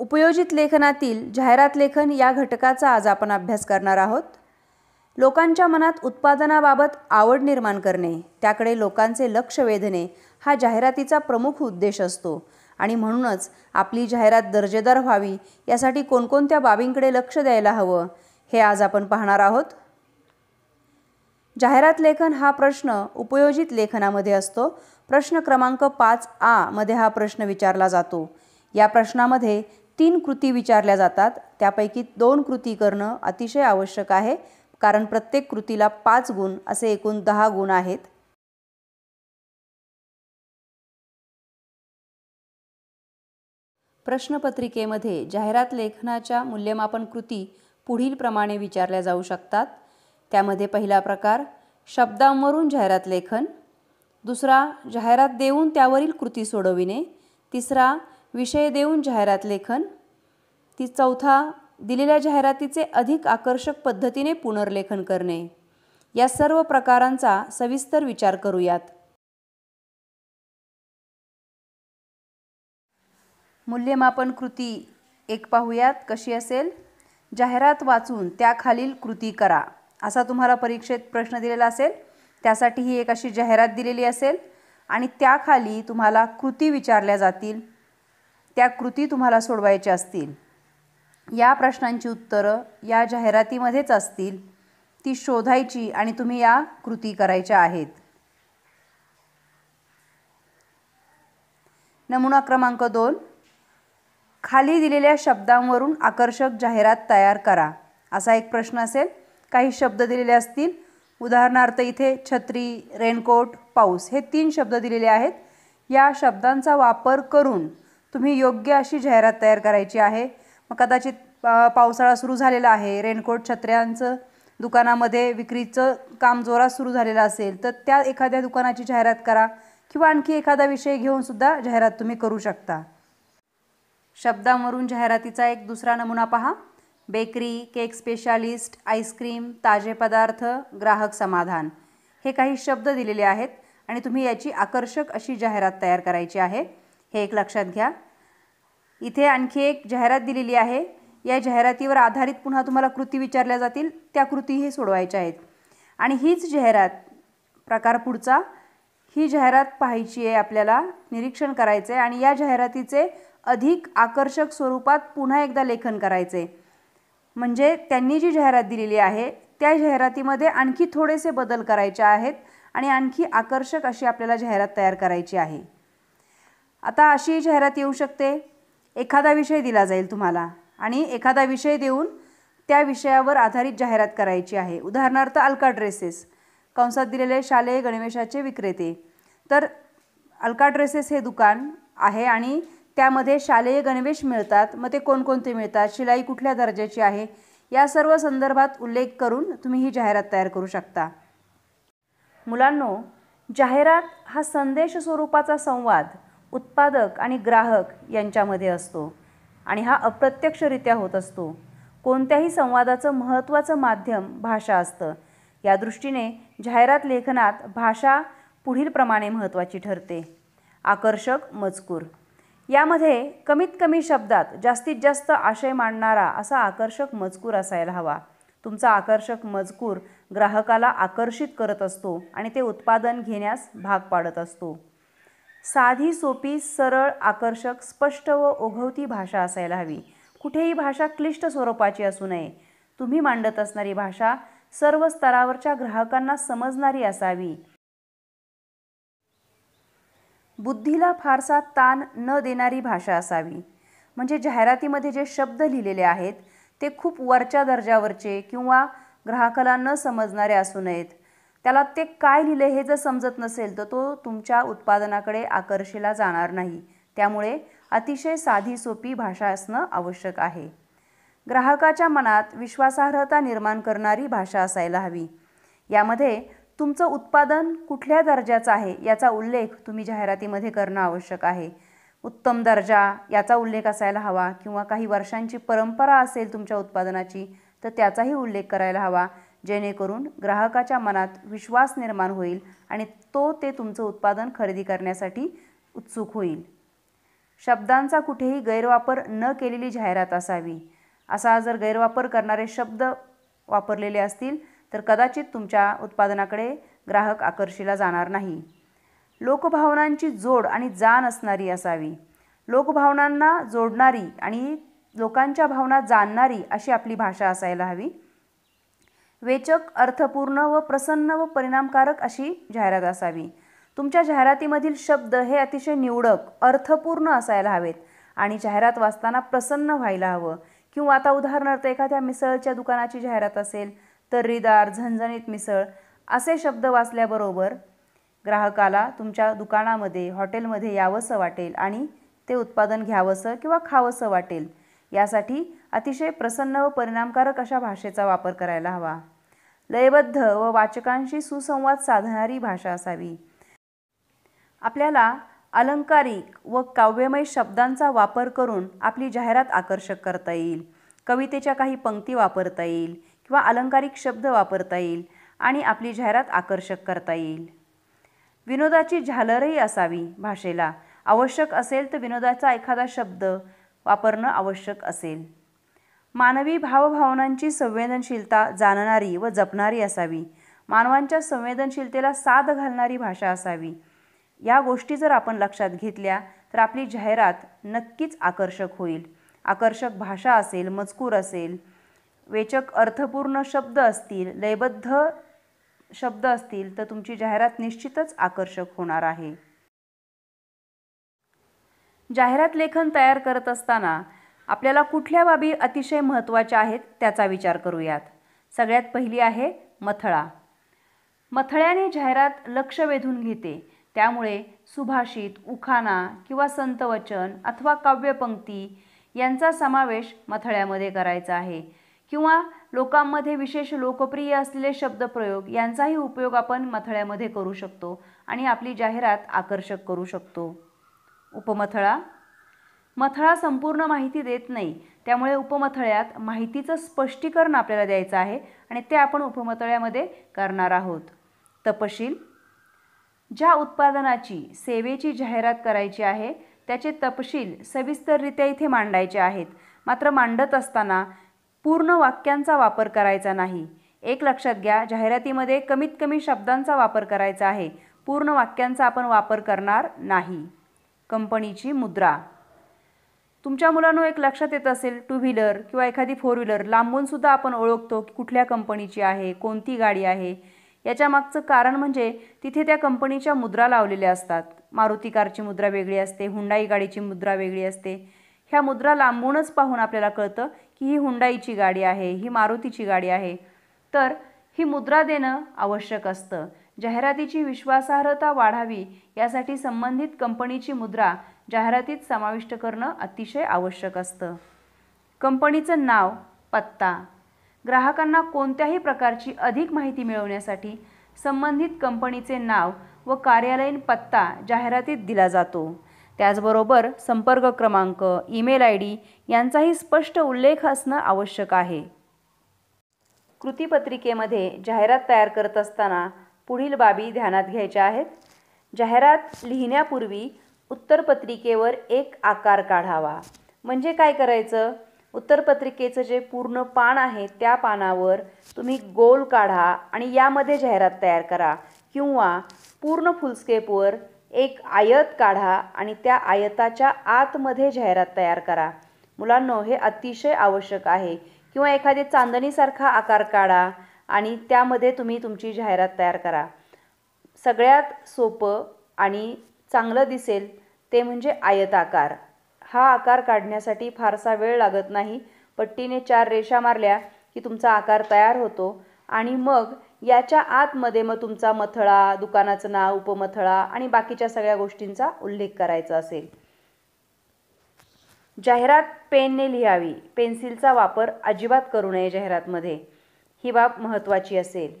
उपयोजित लेखनातील जाहिरात लेखन या घटकाचा आज आपण अभ्यास करणार आहोत लोकांच्या मनात उत्पादनाबाबत आवड निर्माण करणे त्याकडे लोकांचे लक्ष वेधणे हा जाहिरातीचा प्रमुख उद्देश असतो आणि म्हणूनच आपली जाहिरात दर्जेदार व्हावी यासाठी कोणकोणत्या बाबींकडे लक्ष द्यायला हवं हे आज आपण पाहणार आहोत जाहिरात लेखन हा प्रश्न उपयोजित लेखनामध्ये असतो प्रश्न क्रमांक पाच आ मध्ये हा प्रश्न विचारला जातो या प्रश्नामध्ये तीन कृती विचारल्या जातात त्यापैकी दोन कृती करणं अतिशय आवश्यक आहे कारण प्रत्येक कृतीला पाच गुण असे एकूण दहा गुण आहेत प्रश्नपत्रिकेमध्ये जाहिरात लेखनाच्या मूल्यमापन कृती पुढील प्रमाणे विचारल्या जाऊ शकतात त्यामध्ये पहिला प्रकार शब्दांवरून जाहिरात लेखन दुसरा जाहिरात देऊन त्यावरील कृती सोडविणे तिसरा विषय देऊन जाहिरात लेखन ती चौथा दिलेल्या जाहिरातीचे अधिक आकर्षक पद्धतीने पुनर्लेखन करणे या सर्व प्रकारांचा सविस्तर विचार करूयात मूल्यमापन कृती एक पाहूयात कशी असेल जाहिरात वाचून त्याखालील कृती करा असा तुम्हाला परीक्षेत प्रश्न दिलेला असेल त्यासाठी ही एक अशी जाहिरात दिलेली असेल आणि त्याखाली तुम्हाला कृती विचारल्या जातील त्या कृती तुम्हाला सोडवायच्या असतील या प्रश्नांची उत्तरं या जाहिरातीमध्येच असतील ती शोधायची आणि तुम्ही या कृती करायच्या आहेत नमुना क्रमांक दोन खाली दिलेल्या शब्दांवरून आकर्षक जाहिरात तयार करा असा एक प्रश्न असेल काही शब्द दिलेले असतील उदाहरणार्थ इथे छत्री रेनकोट पाऊस हे तीन शब्द दिलेले आहेत या शब्दांचा वापर करून तुम्ही योग्य अशी जाहिरात तयार करायची आहे मग कदाचित पावसाळा सुरू झालेला आहे रेनकोट छत्र्यांचं दुकानामध्ये विक्रीचं काम जोरात सुरू झालेलं असेल तर त्या एखाद्या दुकानाची जाहिरात करा किंवा आणखी एखादा विषय घेऊन सुद्धा जाहिरात तुम्ही करू शकता शब्दावरून जाहिरातीचा एक दुसरा नमुना पहा बेकरी केक स्पेशालिस्ट आईस्क्रीम ताजे पदार्थ ग्राहक समाधान हे काही शब्द दिलेले आहेत आणि तुम्ही याची आकर्षक अशी जाहिरात तयार करायची आहे हे एक लक्षात घ्या इथे आणखी एक जाहिरात दिलेली आहे या जाहिरातीवर आधारित पुन्हा तुम्हाला कृती विचारल्या जातील त्या कृती हे सोडवायच्या आहेत आणि हीच जाहिरात प्रकार पुढचा ही जाहिरात पाहायची आहे आपल्याला निरीक्षण करायचं आहे आणि या जाहिरातीचे अधिक आकर्षक स्वरूपात पुन्हा एकदा लेखन करायचे म्हणजे त्यांनी जी जाहिरात दिलेली आहे त्या जाहिरातीमध्ये आणखी थोडेसे बदल करायचे आहेत आणि आणखी आकर्षक अशी आपल्याला जाहिरात तयार करायची आहे आता अशी जाहिरात येऊ शकते एखादा विषय दिला जाईल तुम्हाला आणि एखादा विषय देऊन त्या विषयावर आधारित जाहिरात करायची आहे उदाहरणार्थ अल्का ड्रेसेस कंसात दिलेले शालेय गणवेशाचे विक्रेते तर अल्का ड्रेसेस हे दुकान आहे आणि त्यामध्ये शालेय गणवेश मिळतात मग ते कोणकोणते मिळतात शिलाई कुठल्या दर्जाची आहे या सर्व संदर्भात उल्लेख करून तुम्ही ही जाहिरात तयार करू शकता मुलांनो जाहिरात हा संदेश स्वरूपाचा संवाद उत्पादक आणि ग्राहक यांच्यामध्ये असतो आणि हा अप्रत्यक्षरित्या होत असतो कोणत्याही संवादाचं महत्त्वाचं माध्यम भाषा असतं या दृष्टीने जाहिरात लेखनात भाषा पुढील प्रमाणे महत्त्वाची ठरते आकर्षक मजकूर यामध्ये कमीत कमी शब्दात जास्तीत जास्त आशय मांडणारा असा आकर्षक मजकूर असायला हवा तुमचा आकर्षक मजकूर ग्राहकाला आकर्षित करत असतो आणि ते उत्पादन घेण्यास भाग पाडत असतो साधी सोपी सरळ आकर्षक स्पष्ट व ओघवती भाषा असायला हवी कुठेही भाषा क्लिष्ट स्वरूपाची असू नये तुम्ही मांडत असणारी भाषा सर्व स्तरावरच्या ग्राहकांना समजणारी असावी बुद्धीला फारसा ताण न देणारी भाषा असावी म्हणजे जाहिरातीमध्ये जे शब्द लिहिलेले आहेत ते खूप वरच्या दर्जावरचे किंवा ग्राहकाला न समजणारे असू नयेत त्याला ते काय लिहिले हे जर समजत नसेल तर तो तुमच्या उत्पादनाकडे आकर्षिला जाणार नाही त्यामुळे अतिशय साधी सोपी भाषा असणं आवश्यक आहे ग्राहकाच्या मनात विश्वासार्हता निर्माण करणारी भाषा असायला हवी यामध्ये तुमचं उत्पादन कुठल्या दर्जाचं आहे याचा उल्लेख तुम्ही जाहिरातीमध्ये करणं आवश्यक आहे उत्तम दर्जा याचा उल्लेख असायला हवा किंवा काही वर्षांची परंपरा असेल तुमच्या उत्पादनाची तर त्याचाही उल्लेख करायला हवा जेणेकरून ग्राहकाच्या मनात विश्वास निर्माण होईल आणि तो ते तुमचं उत्पादन खरेदी करण्यासाठी उत्सुक होईल शब्दांचा कुठेही गैरवापर न केलेली जाहिरात असावी असा जर गैरवापर करणारे शब्द वापरलेले असतील तर कदाचित तुमच्या उत्पादनाकडे ग्राहक आकर्षिला जाणार नाही लोकभावनांची जोड आणि जाण असणारी असावी लोकभावनांना जोडणारी आणि लोकांच्या भावना जाणणारी अशी आपली भाषा असायला हवी वेचक अर्थपूर्ण व प्रसन्न व परिणामकारक अशी जाहिरात असावी तुमच्या जाहिरातीमधील शब्द हे अतिशय निवडक अर्थपूर्ण असायला हवेत आणि जाहिरात वाचताना प्रसन्न व्हायला हवं किंवा आता उदाहरणार्थ एखाद्या मिसळच्या दुकानाची जाहिरात असेल तर्रीदार झणझणीत मिसळ असे शब्द वाचल्याबरोबर ग्राहकाला तुमच्या दुकानामध्ये हॉटेलमध्ये यावंसं वाटेल आणि ते उत्पादन घ्यावंसं किंवा खावंसं वाटेल यासाठी अतिशय प्रसन्न व परिणामकारक अशा भाषेचा वापर करायला हवा लयबद्ध व वाचकांशी सुसंवाद साधणारी भाषा असावी आपल्याला अलंकारिक व काव्यमय शब्दांचा वापर करून आपली जाहिरात आकर्षक करता येईल कवितेच्या काही पंक्ती वापरता येईल किंवा अलंकारिक शब्द वापरता येईल आणि आपली जाहिरात आकर्षक करता येईल विनोदाची झालरही असावी भाषेला आवश्यक असेल तर विनोदाचा एखादा शब्द वापरणं आवश्यक असेल मानवी भावभावनांची संवेदनशीलता जाणणारी व जपणारी असावी मानवांच्या संवेदनशीलतेला साध घालणारी भाषा असावी या गोष्टी जर आपण लक्षात घेतल्या तर आपली जाहिरात नक्कीच आकर्षक होईल आकर्षक भाषा असेल मजकूर असेल वेचक अर्थपूर्ण शब्द असतील लयबद्ध शब्द असतील तर तुमची जाहिरात निश्चितच आकर्षक होणार आहे जाहिरात लेखन तयार करत असताना आपल्याला कुठल्या बाबी अतिशय महत्त्वाच्या आहेत त्याचा विचार करूयात सगळ्यात पहिली आहे मथळा मथळ्याने जाहिरात लक्ष वेधून घेते त्यामुळे सुभाषित उखाणा किंवा संतवचन अथवा काव्यपंक्ती यांचा समावेश मथळ्यामध्ये करायचा आहे किंवा लोकांमध्ये विशेष लोकप्रिय असलेले शब्दप्रयोग यांचाही उपयोग आपण मथळ्यामध्ये करू शकतो आणि आपली जाहिरात आकर्षक करू शकतो उपमथळा मथळा संपूर्ण माहिती देत नाही त्यामुळे उपमथळ्यात माहितीचं स्पष्टीकरण आपल्याला द्यायचं आहे आणि ते आपण उपमथळ्यामध्ये करणार आहोत तपशील ज्या उत्पादनाची सेवेची जाहिरात करायची आहे त्याचे तपशील सविस्तररित्या इथे मांडायचे आहेत मात्र मांडत असताना पूर्ण वाक्यांचा वापर करायचा नाही एक लक्षात घ्या जाहिरातीमध्ये कमीत कमी शब्दांचा वापर करायचा आहे पूर्ण वाक्यांचा आपण वापर करणार नाही कंपनीची मुद्रा तुमच्या मुलांनो एक लक्षात येत असेल टू व्हीलर किंवा एखादी फोर व्हीलर लांबूनसुद्धा आपण ओळखतो की कुठल्या कंपनीची आहे कोणती गाडी आहे याच्या मागचं कारण म्हणजे तिथे त्या कंपनीच्या मुद्रा लावलेल्या असतात मारुती कारची मुद्रा वेगळी असते हुंडाई गाडीची मुद्रा वेगळी असते ह्या मुद्रा लांबूनच पाहून आपल्याला कळतं की ही हुंडाईची गाडी आहे ही मारुतीची गाडी आहे तर ही मुद्रा देणं आवश्यक असतं जाहिरातीची विश्वासार्हता वाढावी यासाठी संबंधित कंपनीची मुद्रा जाहिरातीत समाविष्ट करणं अतिशय आवश्यक असतं कंपनीचं नाव पत्ता ग्राहकांना कोणत्याही प्रकारची अधिक माहिती मिळवण्यासाठी संबंधित कंपनीचे नाव व कार्यालयीन पत्ता जाहिरातीत दिला जातो त्याचबरोबर संपर्क क्रमांक ईमेल आय डी यांचाही स्पष्ट उल्लेख असणं आवश्यक आहे कृतीपत्रिकेमध्ये जाहिरात तयार करत असताना पुढील बाबी ध्यानात घ्यायच्या आहेत जाहिरात लिहिण्यापूर्वी उत्तरपत्रिकेवर एक आकार काढावा म्हणजे काय करायचं उत्तरपत्रिकेचं जे पूर्ण पान आहे त्या पानावर तुम्ही गोल काढा आणि यामध्ये जाहिरात तयार करा किंवा पूर्ण फुलस्केपवर एक आयत काढा आणि त्या आयताच्या आतमध्ये जाहिरात तयार करा मुलांनो हे अतिशय आवश्यक आहे किंवा एखादे चांदणीसारखा आकार काढा आणि त्यामध्ये तुम्ही तुमची जाहिरात तयार करा सगळ्यात सोपं आणि चांगलं दिसेल ते म्हणजे आयत आकार हा आकार काढण्यासाठी फारसा वेळ लागत नाही पट्टीने चार रेषा मारल्या की तुमचा आकार तयार होतो आणि मग याच्या आतमध्ये मग तुमचा मथळा दुकानाचं नाव उपमथळा आणि बाकीच्या सगळ्या गोष्टींचा उल्लेख करायचा असेल जाहिरात पेनने लिहावी पेन्सिलचा वापर अजिबात करू नये जाहिरातमध्ये ही बाब महत्त्वाची असेल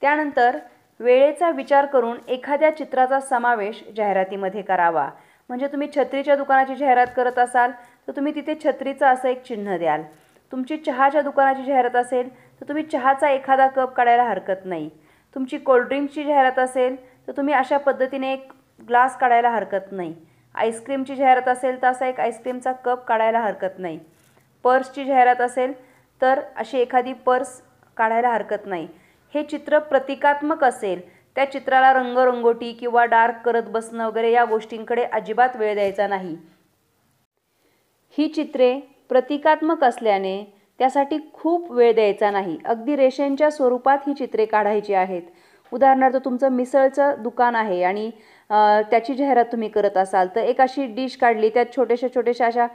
त्यानंतर वेळेचा विचार करून एखाद्या चित्राचा समावेश जाहिरातीमध्ये करावा म्हणजे तुम्ही छत्रीच्या दुकानाची जाहिरात करत असाल तर तुम्ही तिथे छत्रीचं असं एक चिन्ह द्याल तुमची चहाच्या दुकानाची जाहिरात असेल तर तुम्ही चहाचा एखादा कप काढायला हरकत नाही तुमची कोल्ड्रिंकची जाहिरात असेल तर तुम्ही अशा पद्धतीने एक ग्लास काढायला हरकत नाही आईस्क्रीमची जाहिरात असेल तर असा एक आईस्क्रीमचा कप काढायला हरकत नाही पर्सची जाहिरात असेल तर अशी एखादी पर्स काढायला हरकत नाही हे चित्र प्रतिकात्मक असेल त्या चित्राला रंगरंगोटी किंवा डार्क करत बसणं वगैरे या गोष्टींकडे अजिबात वेळ द्यायचा नाही ही चित्रे प्रतिकात्मक असल्याने त्यासाठी खूप वेळ द्यायचा नाही अगदी रेषेंच्या स्वरूपात ही चित्रे काढायची आहेत उदाहरणार्थ तुमचं मिसळचं दुकान आहे आणि त्याची जाहिरात तुम्ही करत असाल तर एक अशी डिश काढली त्यात छोटेशा छोट्याशा अशा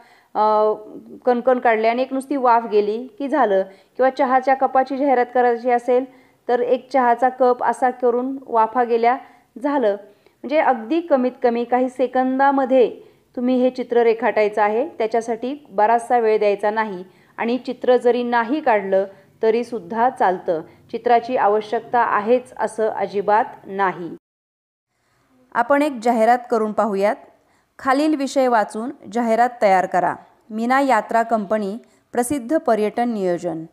कणकण काढले आणि एक नुसती वाफ गेली की झालं किंवा चहाच्या कपाची जाहिरात करायची असेल तर एक चहाचा कप असा करून वाफा गेल्या झालं म्हणजे अगदी कमीत कमी काही सेकंदामध्ये तुम्ही हे चित्र रेखाटायचं आहे त्याच्यासाठी बराचसा वेळ द्यायचा नाही आणि चित्र जरी नाही काढलं तरीसुद्धा चालतं चित्राची आवश्यकता आहेच असं अजिबात नाही आपण एक जाहिरात करून पाहूयात खालील विषय वाचून जाहिरात तयार करा मीना यात्रा कंपनी प्रसिद्ध पर्यटन नियोजन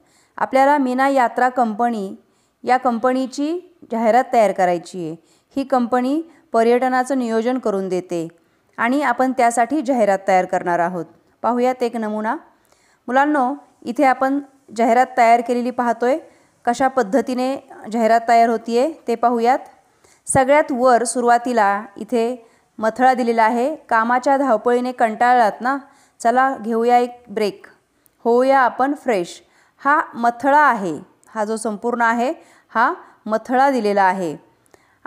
आपल्याला मीना यात्रा कंपनी या कंपनीची जाहिरात तयार करायची आहे ही कंपनी पर्यटनाचं नियोजन करून देते आणि आपण त्यासाठी जाहिरात तयार करणार आहोत पाहूयात एक नमुना मुलांनो इथे आपण जाहिरात तयार केलेली पाहतोय कशा पद्धतीने जाहिरात तयार आहे ते पाहूयात सगळ्यात वर सुरुवातीला इथे मथळा दिलेला आहे कामाच्या धावपळीने कंटाळलात ना चला घेऊया एक ब्रेक होऊया आपण फ्रेश हा मथळा आहे हा जो संपूर्ण आहे हा मथळा दिलेला आहे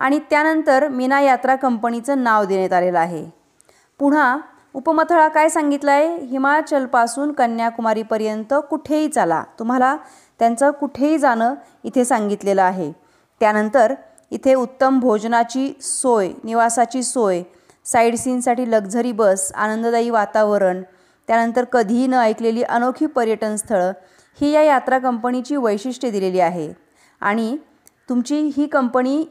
आणि त्यानंतर मीना यात्रा कंपनीचं नाव देण्यात आलेलं आहे पुन्हा उपमथळा काय सांगितलं आहे हिमाचलपासून कन्याकुमारीपर्यंत कुठेही चाला तुम्हाला त्यांचं कुठेही जाणं इथे सांगितलेलं आहे त्यानंतर इथे उत्तम भोजनाची सोय निवासाची सोय साईड सीनसाठी लक्झरी बस आनंददायी वातावरण त्यानंतर कधीही न ऐकलेली अनोखी पर्यटन स्थळं ही या यात्रा कंपनीची वैशिष्ट्ये दिलेली आहे आणि तुमची ही कंपनी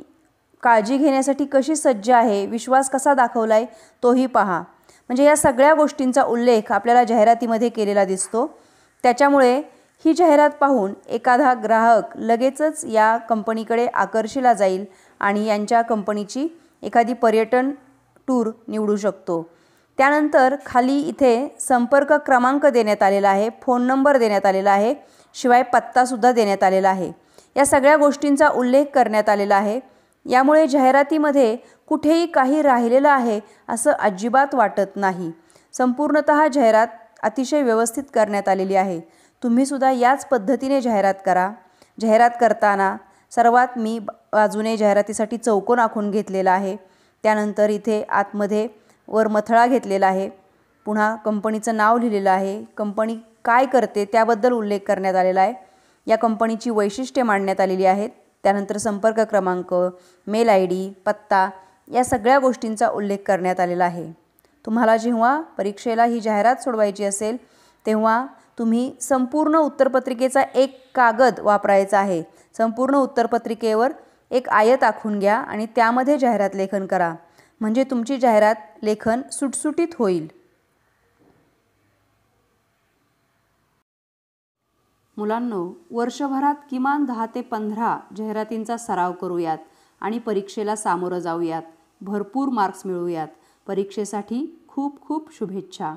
काळजी घेण्यासाठी कशी सज्ज आहे विश्वास कसा दाखवला आहे तोही पहा म्हणजे या सगळ्या गोष्टींचा उल्लेख आपल्याला जाहिरातीमध्ये केलेला दिसतो त्याच्यामुळे ही जाहिरात पाहून एखादा ग्राहक लगेचच या कंपनीकडे आकर्षिला जाईल आणि यांच्या कंपनीची एखादी पर्यटन टूर निवडू शकतो त्यानंतर खाली इथे संपर्क क्रमांक देण्यात आलेला आहे फोन नंबर देण्यात आलेला आहे शिवाय पत्तासुद्धा देण्यात आलेला आहे या सगळ्या गोष्टींचा उल्लेख करण्यात आलेला आहे यामुळे जाहिरातीमध्ये कुठेही काही राहिलेलं आहे असं अजिबात वाटत नाही संपूर्णत जाहिरात अतिशय व्यवस्थित करण्यात आलेली आहे तुम्हीसुद्धा याच पद्धतीने जाहिरात करा जाहिरात करताना सर्वात मी बाजूने जाहिरातीसाठी चौकोन आखून घेतलेला आहे त्यानंतर इथे आतमध्ये वर मथळा घेतलेला आहे पुन्हा कंपनीचं नाव लिहिलेलं आहे कंपनी काय करते त्याबद्दल उल्लेख करण्यात आलेला आहे या कंपनीची वैशिष्ट्ये मांडण्यात आलेली आहेत त्यानंतर संपर्क क्रमांक मेल आय डी पत्ता या सगळ्या गोष्टींचा उल्लेख करण्यात आलेला आहे तुम्हाला जेव्हा परीक्षेला ही जाहिरात सोडवायची असेल तेव्हा तुम्ही संपूर्ण उत्तरपत्रिकेचा एक कागद वापरायचा आहे संपूर्ण उत्तरपत्रिकेवर एक आयत आखून घ्या आणि त्यामध्ये जाहिरात लेखन करा म्हणजे तुमची जाहिरात लेखन सुटसुटीत होईल मुलांनो वर्षभरात किमान दहा ते पंधरा जाहिरातींचा सराव करूयात आणि परीक्षेला सामोरं जाऊयात भरपूर मार्क्स मिळूयात परीक्षेसाठी खूप खूप शुभेच्छा